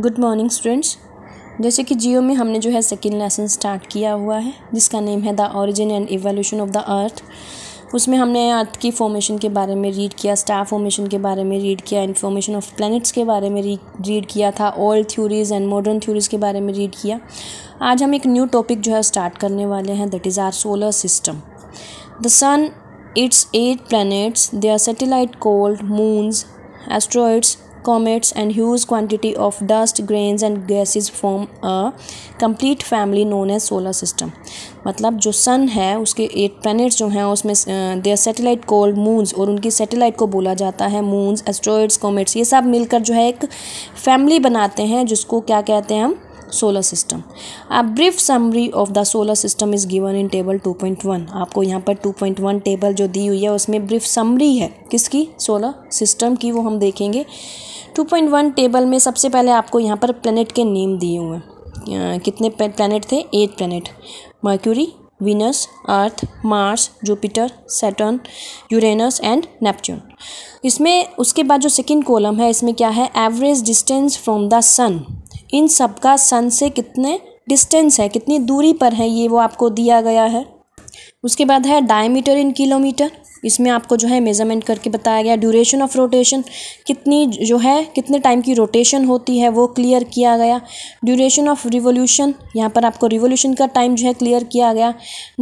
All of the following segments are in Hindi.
गुड मॉर्निंग स्टूडेंट्स जैसे कि जियो में हमने जो है सेकेंड लेसन स्टार्ट किया हुआ है जिसका नेम है the origin and evolution of the earth उसमें हमने अर्थ की फॉर्मेशन के बारे में रीड किया स्टार फॉर्मेशन के बारे में रीड किया इन्फॉर्मेशन ऑफ प्लैनेट्स के बारे में रीड किया था old theories and modern theories के बारे में रीड किया आज हम एक न्यू टॉपिक जो है स्टार्ट करने वाले हैं that is our solar system the sun its eight planets they are satellite called moons asteroids comets and huge quantity of dust grains and gases form a complete family known as solar system मतलब जो सन है उसके एट प्लैनेट्स जो हैं उसमें देर सेटेलाइट कोल्ड मून्स और उनकी सेटेलाइट को बोला जाता है मून्स एस्ट्रॉयड्स कॉमेट्स ये सब मिलकर जो है एक फैमिली बनाते हैं जिसको क्या कहते हैं हम सोलर सिस्टम अब brief summary of the solar system is given in table 2.1 आपको यहाँ पर 2.1 टेबल जो दी हुई है उसमें ब्रीफ समरी है किसकी सोलर सिस्टम की वो हम देखेंगे 2.1 टेबल में सबसे पहले आपको यहाँ पर प्लानट के नेम दिए हुए हैं कितने प्लानट थे eight planet Mercury Venus Earth Mars Jupiter Saturn Uranus and Neptune इसमें उसके बाद जो सेकेंड कॉलम है इसमें क्या है average distance from the sun इन सबका सन से कितने डिस्टेंस है कितनी दूरी पर है ये वो आपको दिया गया है उसके बाद है डायमीटर इन किलोमीटर इसमें आपको जो है मेज़रमेंट करके बताया गया ड्यूरेशन ऑफ रोटेशन कितनी जो है कितने टाइम की रोटेशन होती है वो क्लियर किया गया ड्यूरेशन ऑफ रिवोल्यूशन यहाँ पर आपको रिवोल्यूशन का टाइम जो है क्लियर किया गया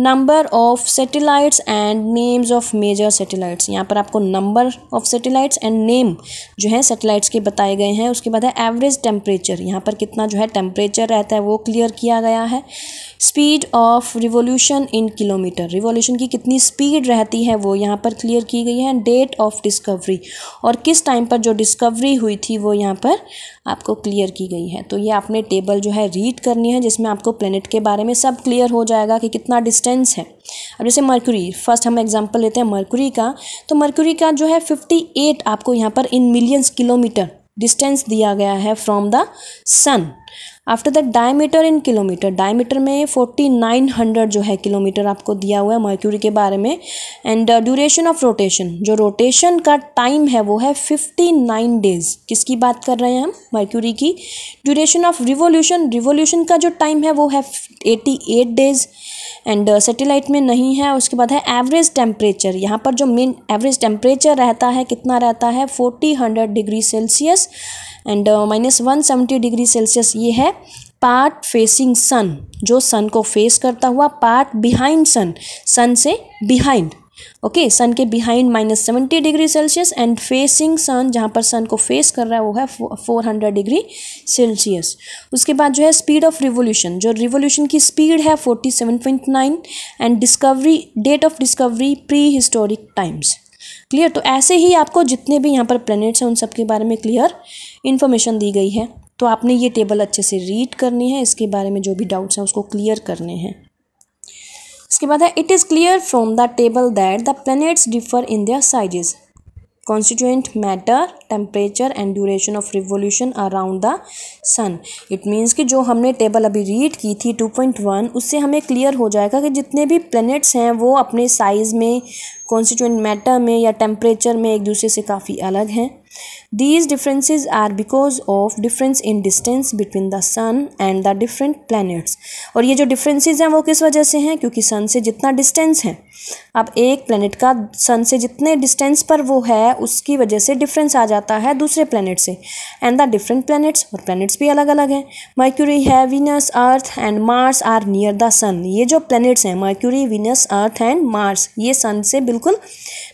number of satellites and names of major satellites यहाँ पर आपको number of satellites and name जो है सेटेलाइट्स के बताए गए हैं उसके बाद है एवरेज टेम्परेचर यहाँ पर कितना जो है टेम्परेचर रहता है वो क्लियर किया गया है speed of revolution in kilometre revolution की कितनी स्पीड रहती है वो यहाँ पर क्लियर की गई है डेट ऑफ डिस्कवरी और किस टाइम पर जो डिस्कवरी हुई थी वो यहाँ पर आपको क्लियर की गई है तो ये आपने टेबल जो है रीड करनी है जिसमें आपको प्लेनेट के बारे में सब क्लियर हो जाएगा कि कितना डिस्टेंस है अब जैसे मर्क्यूरी फर्स्ट हम एग्जांपल लेते हैं मर्क्यूरी का तो मर्क्यूरी का जो है 58 आपको यहाँ पर इन मिलियंस किलोमीटर डिस्टेंस दिया गया है from the sun after that diameter in kilometre diameter में फोर्टी नाइन हंड्रेड जो है किलोमीटर आपको दिया हुआ है मर्क्यूरी के बारे में एंड ड्यूरेशन ऑफ रोटेशन जो रोटेशन का टाइम है वो है फिफ्टी नाइन डेज किसकी बात कर रहे हैं हम मर्क्यूरी की ड्यूरेशन ऑफ रिवोल्यूशन रिवोल्यूशन का जो टाइम है वो है eighty eight days and satellite में नहीं है उसके बाद है एवरेज टेम्परेचर यहाँ पर जो मेन एवरेज टेम्परेचर रहता है कितना रहता है forty hundred degree Celsius and minus one seventy degree Celsius ये है पार्ट फेसिंग सन जो सन को फेस करता हुआ पार्ट बिहाइंड सन सन से बिहाइंड ओके सन के behind minus seventy degree Celsius and facing sun जहाँ पर सन को फेस कर रहा है वो है फोर हंड्रेड डिग्री सेल्सियस उसके बाद जो है स्पीड ऑफ रिवोल्यूशन जो रिवोल्यूशन की स्पीड है forty seven point nine and discovery date of discovery prehistoric times clear तो ऐसे ही आपको जितने भी यहाँ पर प्लैनेट्स हैं उन सब के बारे में क्लियर इन्फॉर्मेशन दी गई है तो आपने ये टेबल अच्छे से रीड करनी है इसके बारे में जो भी डाउट्स हैं उसको क्लियर करने हैं इसके बाद है it is clear from the table that the planets differ in their sizes constituent matter temperature and duration of revolution around the sun it means कि जो हमने टेबल अभी रीड की थी 2.1 उससे हमें क्लियर हो जाएगा कि जितने भी प्लैनेट्स हैं वो अपने साइज़ में कॉन्स्टिट्यूंट मैटर में या टेम्परेचर में एक दूसरे से काफ़ी अलग हैं These differences are because of difference in distance between the sun and the different planets. और ये जो differences हैं वो किस वजह से हैं क्योंकि sun से जितना distance है अब एक planet का sun से जितने distance पर वो है उसकी वजह से difference आ जाता है दूसरे planet से and the different planets और planets भी अलग अलग हैं Mercury है Venus, Earth and Mars are near the sun. ये जो planets हैं Mercury, Venus, Earth and Mars ये sun से बिल्कुल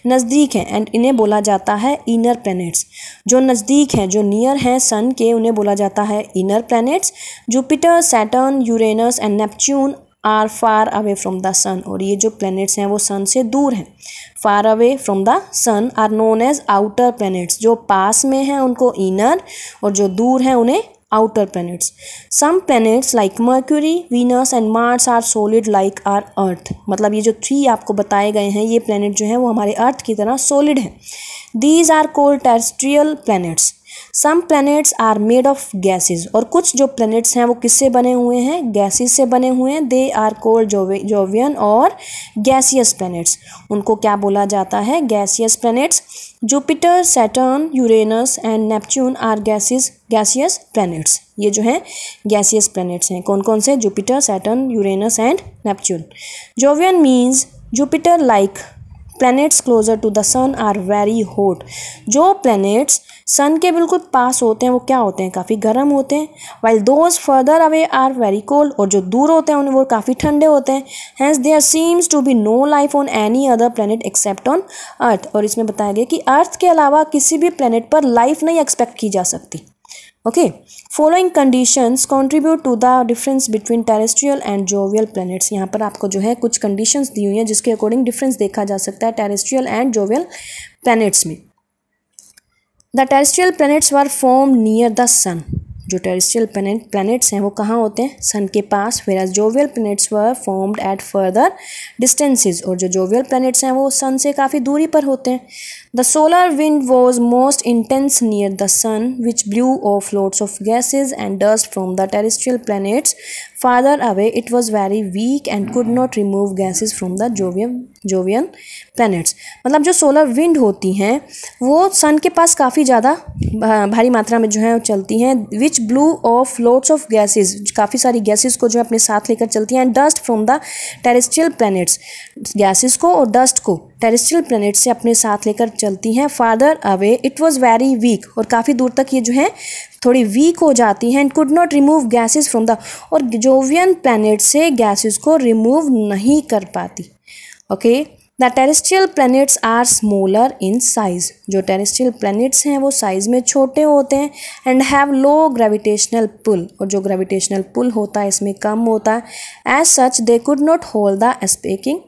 नज़दीक हैं and इन्हें बोला जाता है inner planets जो नज़दीक हैं जो नियर हैं सन के उन्हें बोला जाता है inner planets Jupiter Saturn Uranus and Neptune are far away from the sun और ये जो प्लैनेट्स हैं वो सन से दूर हैं far away from the sun are known as outer planets जो पास में हैं उनको इनर और जो दूर हैं उन्हें outer planets. Some planets like Mercury, Venus and Mars are solid like our Earth. matlab ye jo three aapko bataye gaye hain ye planet jo है wo hamare Earth ki tarah solid है These are called terrestrial planets. Some planets are made of gases और कुछ जो प्लैनेट्स हैं वो किससे बने हुए हैं गैसेस से बने हुए हैं दे आर कोल्ड जोवियन और गैसियस प्लैनेट्स उनको क्या बोला जाता है gaseous planets Jupiter Saturn Uranus and Neptune are gases gaseous planets ये जो हैं गैसियस प्लैनेट्स हैं कौन कौन से Jupiter Saturn Uranus and Neptune Jovian means Jupiter like planets closer to the sun are very hot जो प्लैनेट्स सन के बिल्कुल पास होते हैं वो क्या होते हैं काफ़ी गर्म होते हैं while those further away are very cold और जो दूर होते हैं उन्हें वो काफ़ी ठंडे होते हैं hence there seems to be no life on any other planet except on earth और इसमें बताया गया कि अर्थ के अलावा किसी भी प्लानट पर लाइफ नहीं एक्सपेक्ट की जा सकती okay following conditions contribute to the difference between terrestrial and jovial planets यहाँ पर आपको जो है कुछ कंडीशंस दी हुई हैं जिसके अकॉर्डिंग डिफरेंस देखा जा सकता है टेरेस्ट्रियल एंड जोवियल प्लैनेट्स में the terrestrial planets were form near the sun जो टेरिस्ट्रियल प्लैनेट प्लैनेट्स हैं वो कहाँ होते हैं सन के पास whereas jovial planets were formed at further distances और जो जोवियल प्लैनेट्स हैं वो सन से काफ़ी दूरी पर होते हैं the solar wind was most intense near the sun which blew off lots of gases and dust from the terrestrial planets Farther away, it was very weak and could not remove gases from the Jovian Jovian planets. मतलब जो सोलर विंड होती हैं वो सन के पास काफ़ी ज़्यादा भारी मात्रा में जो है चलती हैं which blew off lots of gases काफ़ी सारी गैसेज को जो है अपने साथ लेकर चलती हैं dust from the terrestrial planets gases को और dust को टेरेस्ट्रियल प्लैनेट से अपने साथ लेकर चलती हैं farther away it was very weak और काफ़ी दूर तक ये जो है थोड़ी वीक हो जाती हैं and could not remove gases from the और जोवियन प्लैनेट से गैसेस को रिमूव नहीं कर पाती okay the terrestrial planets are smaller in size जो टेरेस्ट्रियल प्लैनेट्स हैं वो साइज़ में छोटे होते हैं and have low gravitational pull और जो ग्रेविटेशनल पुल होता है इसमें कम होता है as such they could not hold the स्पेकिंग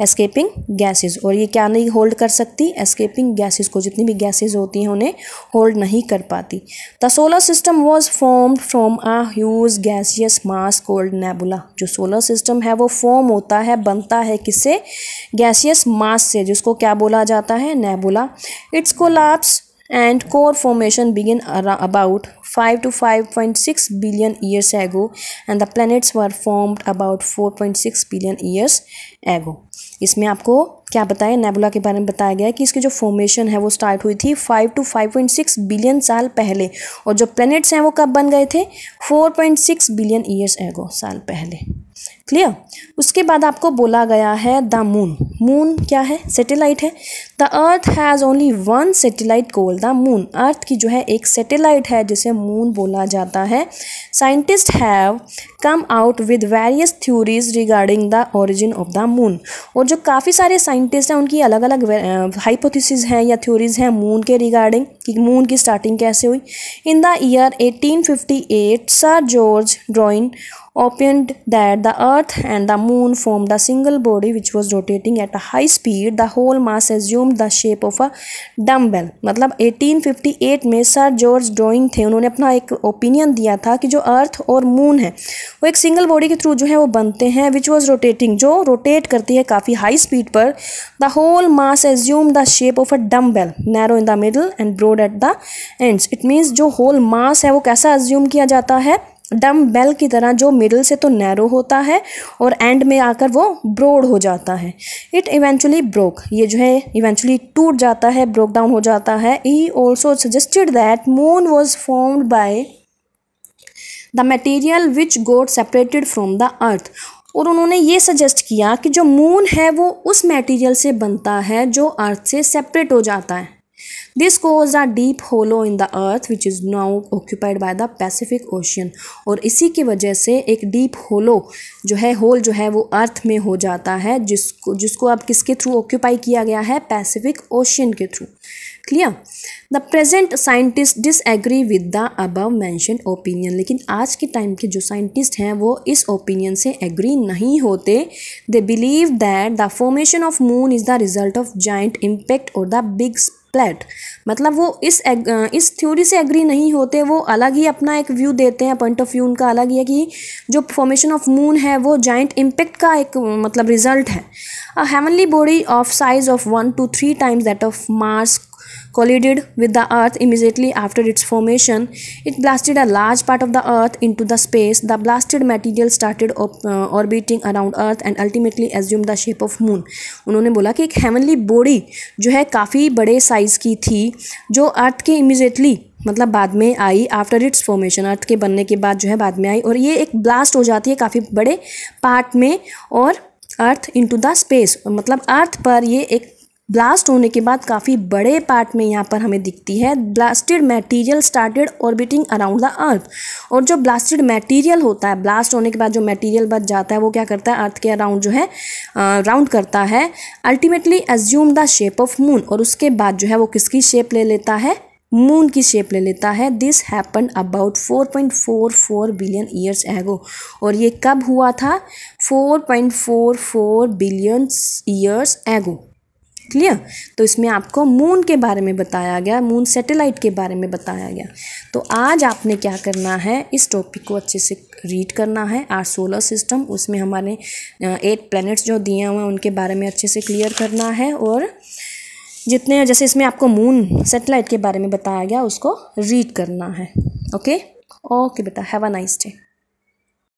एस्केपिंग गैसेस और ये क्या नहीं होल्ड कर सकती एस्केपिंग गैसेस को जितनी भी गैसेस होती हैं उन्हें होल्ड नहीं कर पाती the solar system was formed from a huge gaseous mass cold nebula जो सोलर सिस्टम है वो फॉर्म होता है बनता है किससे गैसियस मास से जिसको क्या बोला जाता है nebula it's collapse about five two five point six billion years ago and the planets were formed about four point six billion years ago इसमें आपको क्या बताया नेबुला के बारे में बताया गया है कि इसकी जो फॉर्मेशन है वो स्टार्ट हुई थी five two five point six billion साल पहले और जो प्लैनेट्स हैं वो कब बन गए थे four point six billion years ago साल पहले क्लियर उसके बाद आपको बोला गया है द मून मून क्या है सेटेलाइट है the earth has only one satellite call the moon earth की जो है एक सेटेलाइट है जिसे मून बोला जाता है scientist have come out with various theories regarding the origin of the moon और जो काफ़ी सारे साइंटिस्ट हैं उनकी अलग अलग हाइपोथिस हैं या थ्योरीज हैं मून के रिगार्डिंग कि मून की स्टार्टिंग कैसे हुई in the year 1858 sir George Darwin opined that the earth and the moon form the single body which was rotating at a high speed the whole mass assume form the shape of a dumbbell मतलब 1858 में सर जॉर्ज ड्रोइंग थे उन्होंने अपना एक ओपिनियन दिया था कि जो अर्थ और मून है वो एक सिंगल बॉडी के थ्रू जो है वो बनते हैं विच वॉज रोटेटिंग जो रोटेट करती है काफ़ी हाई स्पीड पर the whole mass assume the shape of a dumbbell narrow in the middle and broad at the ends it means जो होल मास है वो कैसा एज्यूम किया जाता है डम बेल की तरह जो मिडल से तो नैरो होता है और एंड में आकर वो ब्रोड हो जाता है इट इवेंचुअली ब्रोक ये जो है इवेंचुअली टूट जाता है ब्रोक डाउन हो जाता है he also suggested that moon was formed by the material which got separated from the earth और उन्होंने ये सजेस्ट किया कि जो मून है वो उस मटेरियल से बनता है जो अर्थ से सेपरेट हो जाता है this cause a deep hollow in the earth which is now occupied by the Pacific Ocean और इसी की वजह से एक डीप होलो जो है होल जो है वो अर्थ में हो जाता है जिसको जिसको अब किसके थ्रू ऑक्यूपाई किया गया है पैसिफिक ओशियन के through clear the present scientist disagree with the above mention opinion लेकिन आज के टाइम के जो साइंटिस्ट हैं वो इस ओपिनियन से एग्री नहीं होते they believe that the formation of moon is the result of giant impact और द बिग प्लेट मतलब वो इस इस थ्योरी से एग्री नहीं होते वो अलग ही अपना एक व्यू देते हैं पॉइंट ऑफ व्यू उनका अलग ही है कि जो फॉर्मेशन ऑफ मून है वो जाइंट इम्पैक्ट का एक मतलब रिजल्ट है a heavenly body of size of one two three times that of Mars collided with the earth immediately after its formation it blasted a large part of the earth into the space the blasted material started op, uh, orbiting around earth and ultimately assumed the shape of moon unhone bola ki ek heavenly body jo hai kafi bade size ki thi jo earth ke immediately मतलब बाद में आई आफ्टर इट्स फॉर्मेशन अर्थ के बनने के बाद जो है बाद में आई और ये एक ब्लास्ट हो जाती है काफ़ी बड़े पार्ट में और अर्थ इनटू द स्पेस मतलब अर्थ पर ये एक ब्लास्ट होने के बाद काफ़ी बड़े पार्ट में यहाँ पर हमें दिखती है blasted material started orbiting around the earth और जो ब्लास्टेड मटेरियल होता है ब्लास्ट होने के बाद जो मटेरियल बच जाता है वो क्या करता है अर्थ के अराउंड जो है राउंड करता है ultimately assume the shape of moon और उसके बाद जो है वो किसकी शेप ले लेता है मून की शेप ले लेता है this happen about 4.44 billion years ago और ये कब हुआ था 4.44 बिलियन ईयर्स एगो क्लियर तो इसमें आपको मून के बारे में बताया गया मून सैटेलाइट के बारे में बताया गया तो आज आपने क्या करना है इस टॉपिक को अच्छे से रीड करना है आर सोलर सिस्टम उसमें हमारे एट प्लैनेट्स जो दिए हुए हैं उनके बारे में अच्छे से क्लियर करना है और जितने जैसे इसमें आपको मून सेटेलाइट के बारे में बताया गया उसको रीड करना है ओके ओके बेटा हैव अ नाइस डे